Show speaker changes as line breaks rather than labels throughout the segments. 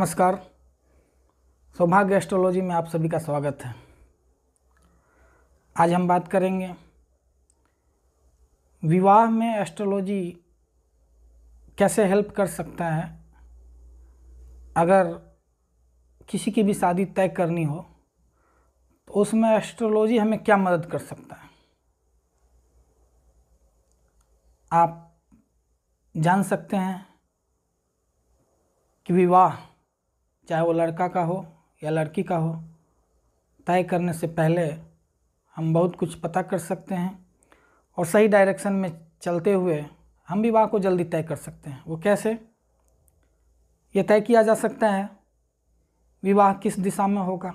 नमस्कार सौभाग्य एस्ट्रोलॉजी में आप सभी का स्वागत है आज हम बात करेंगे विवाह में एस्ट्रोलॉजी कैसे हेल्प कर सकता है अगर किसी की भी शादी तय करनी हो तो उसमें एस्ट्रोलॉजी हमें क्या मदद कर सकता है आप जान सकते हैं कि विवाह चाहे वो लड़का का हो या लड़की का हो तय करने से पहले हम बहुत कुछ पता कर सकते हैं और सही डायरेक्शन में चलते हुए हम विवाह को जल्दी तय कर सकते हैं वो कैसे ये तय किया जा सकता है विवाह किस दिशा में होगा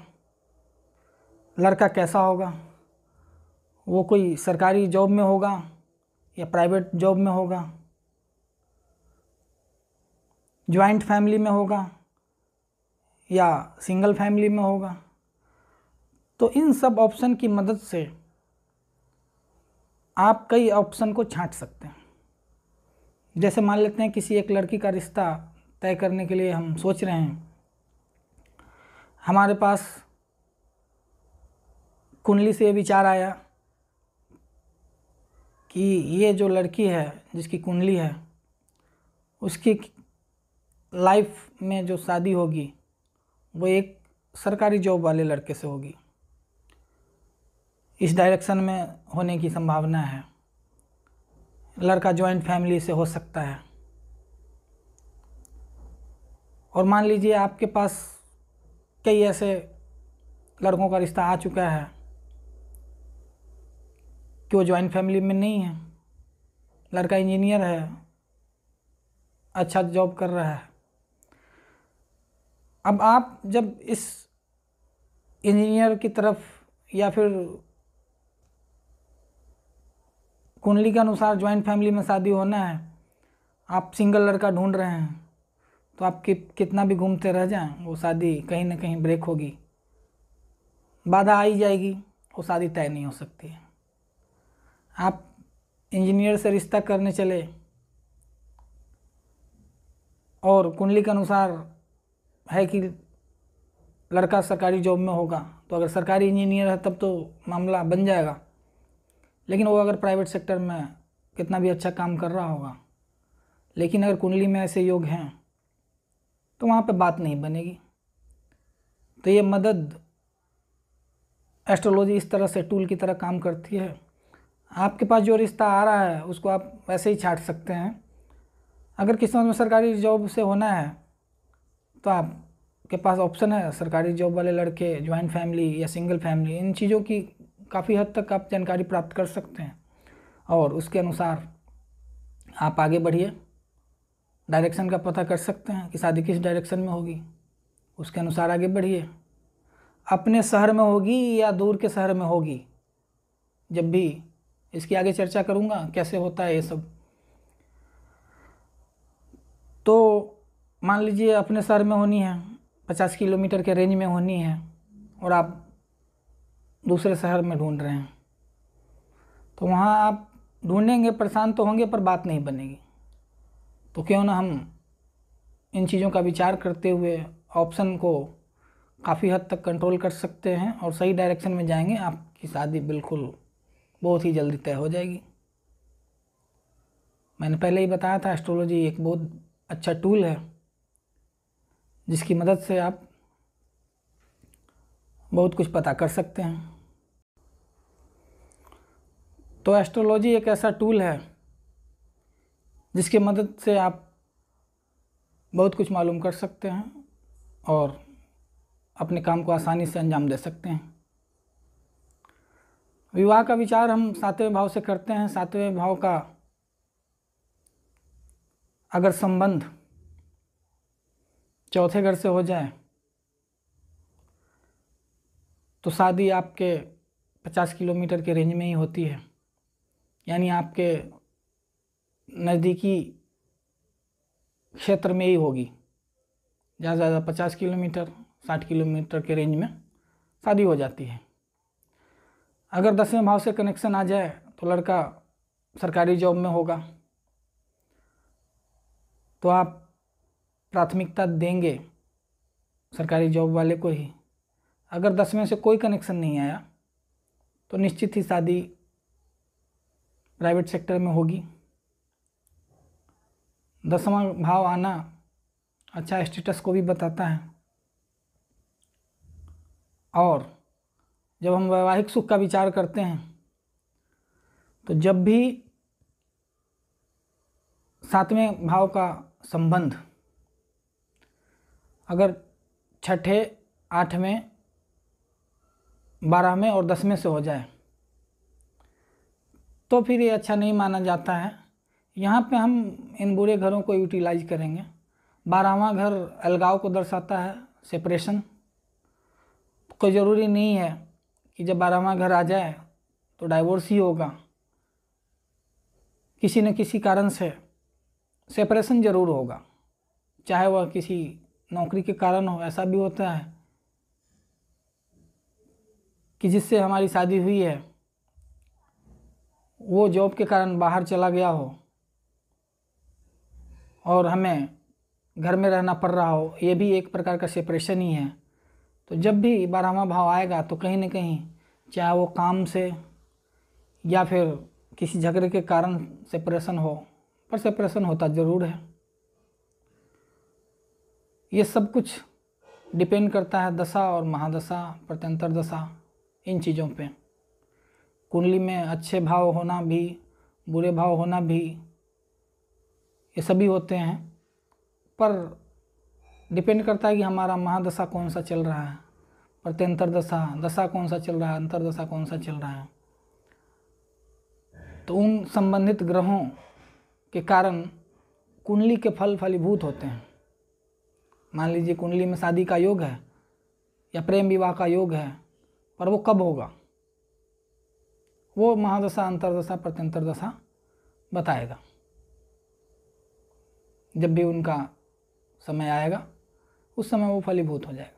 लड़का कैसा होगा वो कोई सरकारी जॉब में होगा या प्राइवेट जॉब में होगा ज्वाइंट फैमिली में होगा या सिंगल फैमिली में होगा तो इन सब ऑप्शन की मदद से आप कई ऑप्शन को छांट सकते हैं जैसे मान लेते हैं किसी एक लड़की का रिश्ता तय करने के लिए हम सोच रहे हैं हमारे पास कुंडली से ये विचार आया कि ये जो लड़की है जिसकी कुंडली है उसकी लाइफ में जो शादी होगी वो एक सरकारी जॉब वाले लड़के से होगी इस डायरेक्शन में होने की संभावना है लड़का जॉइंट फैमिली से हो सकता है और मान लीजिए आपके पास कई ऐसे लड़कों का रिश्ता आ चुका है कि वो जॉइंट फैमिली में नहीं है लड़का इंजीनियर है अच्छा जॉब कर रहा है अब आप जब इस इंजीनियर की तरफ या फिर कुंडली के अनुसार ज्वाइंट फैमिली में शादी होना है आप सिंगल लड़का ढूंढ रहे हैं तो आप कि, कितना भी घूमते रह जाएं वो शादी कहीं ना कहीं ब्रेक होगी बाधा आई जाएगी वो शादी तय नहीं हो सकती है आप इंजीनियर से रिश्ता करने चले और कुंडली के अनुसार है कि लड़का सरकारी जॉब में होगा तो अगर सरकारी इंजीनियर है तब तो मामला बन जाएगा लेकिन वो अगर प्राइवेट सेक्टर में कितना भी अच्छा काम कर रहा होगा लेकिन अगर कुंडली में ऐसे योग हैं तो वहाँ पे बात नहीं बनेगी तो ये मदद एस्ट्रोलॉजी इस तरह से टूल की तरह काम करती है आपके पास जो रिश्ता आ रहा है उसको आप वैसे ही छाट सकते हैं अगर किस्मत में सरकारी जॉब से होना है तो आपके पास ऑप्शन है सरकारी जॉब वाले लड़के ज्वाइंट फैमिली या सिंगल फैमिली इन चीज़ों की काफ़ी हद तक आप जानकारी प्राप्त कर सकते हैं और उसके अनुसार आप आगे बढ़िए डायरेक्शन का पता कर सकते हैं कि शादी किस डायरेक्शन में होगी उसके अनुसार आगे बढ़िए अपने शहर में होगी या दूर के शहर में होगी जब भी इसकी आगे चर्चा करूँगा कैसे होता है ये सब तो मान लीजिए अपने शहर में होनी है पचास किलोमीटर के रेंज में होनी है और आप दूसरे शहर में ढूंढ रहे हैं तो वहाँ आप ढूंढेंगे परेशान तो होंगे पर बात नहीं बनेगी तो क्यों ना हम इन चीज़ों का विचार करते हुए ऑप्शन को काफ़ी हद तक कंट्रोल कर सकते हैं और सही डायरेक्शन में जाएंगे आपकी शादी बिल्कुल बहुत ही जल्दी तय हो जाएगी मैंने पहले ही बताया था एस्ट्रोलॉजी एक बहुत अच्छा टूल है जिसकी मदद से आप बहुत कुछ पता कर सकते हैं तो एस्ट्रोलॉजी एक ऐसा टूल है जिसके मदद से आप बहुत कुछ मालूम कर सकते हैं और अपने काम को आसानी से अंजाम दे सकते हैं विवाह का विचार हम सातवें भाव से करते हैं सातवें भाव का अगर संबंध चौथे घर से हो जाए तो शादी आपके पचास किलोमीटर के रेंज में ही होती है यानी आपके नज़दीकी क्षेत्र में ही होगी ज़्यादा से ज़्यादा पचास किलोमीटर साठ किलोमीटर के रेंज में शादी हो जाती है अगर दसवें भाव से कनेक्शन आ जाए तो लड़का सरकारी जॉब में होगा तो आप प्राथमिकता देंगे सरकारी जॉब वाले को ही अगर दस में से कोई कनेक्शन नहीं आया तो निश्चित ही शादी प्राइवेट सेक्टर में होगी दसवा भाव आना अच्छा स्टेटस को भी बताता है और जब हम वैवाहिक सुख का विचार करते हैं तो जब भी सातवें भाव का संबंध अगर छठे आठवें बारहवें और दसवें से हो जाए तो फिर ये अच्छा नहीं माना जाता है यहाँ पे हम इन बुरे घरों को यूटिलाइज करेंगे बारहवा घर अलगाव को दर्शाता है सेपरेशन कोई ज़रूरी नहीं है कि जब बारहवा घर आ जाए तो डाइवोर्स ही होगा किसी न किसी कारण से सेपरेशन ज़रूर होगा चाहे वह किसी नौकरी के कारण हो ऐसा भी होता है कि जिससे हमारी शादी हुई है वो जॉब के कारण बाहर चला गया हो और हमें घर में रहना पड़ रहा हो ये भी एक प्रकार का सेपरेशन ही है तो जब भी बारहवा भाव आएगा तो कहीं ना कहीं चाहे वो काम से या फिर किसी झगड़े के कारण सेपरेशन हो पर सेपरेशन होता ज़रूर है ये सब कुछ डिपेंड करता है दशा और महादशा प्रत्यंतर दशा इन चीज़ों पे कुंडली में अच्छे भाव होना भी बुरे भाव होना भी ये सभी होते हैं पर डिपेंड करता है कि हमारा महादशा कौन सा चल रहा है प्रत्यंतर दशा दशा कौन सा चल रहा है अंतर दशा कौन सा चल रहा है तो उन संबंधित ग्रहों के कारण कुंडली के फल फलीभूत होते हैं मान लीजिए कुंडली में शादी का योग है या प्रेम विवाह का योग है पर वो कब होगा वो महादशा अंतरदशा प्रत्यंतरदशा बताएगा जब भी उनका समय आएगा उस समय वो फलीभूत हो जाएगा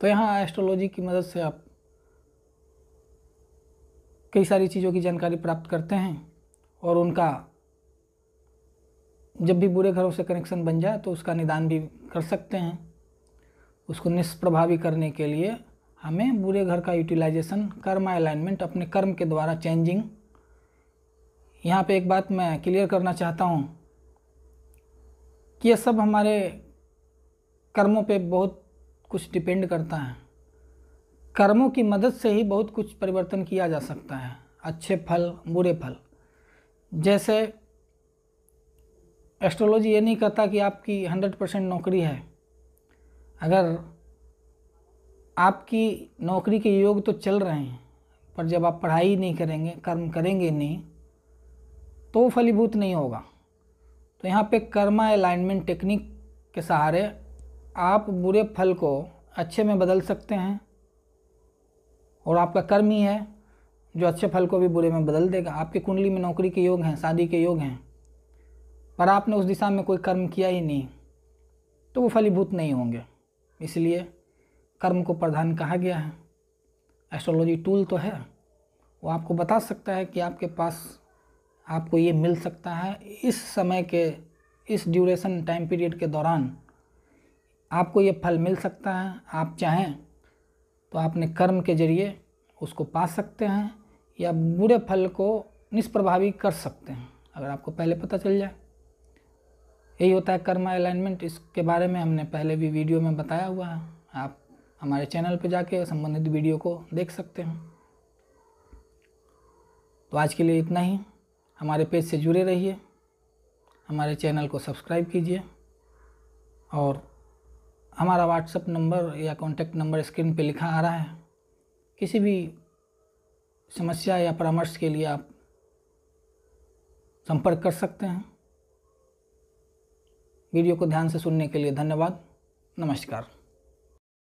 तो यहाँ एस्ट्रोलॉजी की मदद से आप कई सारी चीज़ों की जानकारी प्राप्त करते हैं और उनका जब भी बुरे घरों से कनेक्शन बन जाए तो उसका निदान भी कर सकते हैं उसको निष्प्रभावी करने के लिए हमें बुरे घर का यूटिलाइजेशन कर्म अलाइनमेंट अपने कर्म के द्वारा चेंजिंग यहाँ पे एक बात मैं क्लियर करना चाहता हूँ कि यह सब हमारे कर्मों पे बहुत कुछ डिपेंड करता है कर्मों की मदद से ही बहुत कुछ परिवर्तन किया जा सकता है अच्छे फल बुरे फल जैसे एस्ट्रोलॉजी ये नहीं कहता कि आपकी हंड्रेड परसेंट नौकरी है अगर आपकी नौकरी के योग तो चल रहे हैं पर जब आप पढ़ाई नहीं करेंगे कर्म करेंगे नहीं तो फलीभूत नहीं होगा तो यहाँ पे कर्मा अलाइनमेंट टेक्निक के सहारे आप बुरे फल को अच्छे में बदल सकते हैं और आपका कर्म ही है जो अच्छे फल को भी बुरे में बदल देगा आपकी कुंडली में नौकरी के योग हैं शादी के योग हैं और आपने उस दिशा में कोई कर्म किया ही नहीं तो वो फलीभूत नहीं होंगे इसलिए कर्म को प्रधान कहा गया है एस्ट्रोलॉजी टूल तो है वो आपको बता सकता है कि आपके पास आपको ये मिल सकता है इस समय के इस ड्यूरेशन टाइम पीरियड के दौरान आपको ये फल मिल सकता है आप चाहें तो आपने कर्म के जरिए उसको पा सकते हैं या बुरे फल को निष्प्रभावी कर सकते हैं अगर आपको पहले पता चल जाए यही होता है कर्मा अलाइनमेंट इसके बारे में हमने पहले भी वीडियो में बताया हुआ है आप हमारे चैनल पर जाके संबंधित वीडियो को देख सकते हैं तो आज के लिए इतना ही हमारे पेज से जुड़े रहिए हमारे चैनल को सब्सक्राइब कीजिए और हमारा व्हाट्सअप नंबर या कॉन्टैक्ट नंबर स्क्रीन पे लिखा आ रहा है किसी भी समस्या या परामर्श के लिए आप संपर्क कर सकते हैं वीडियो को ध्यान से सुनने के लिए धन्यवाद नमस्कार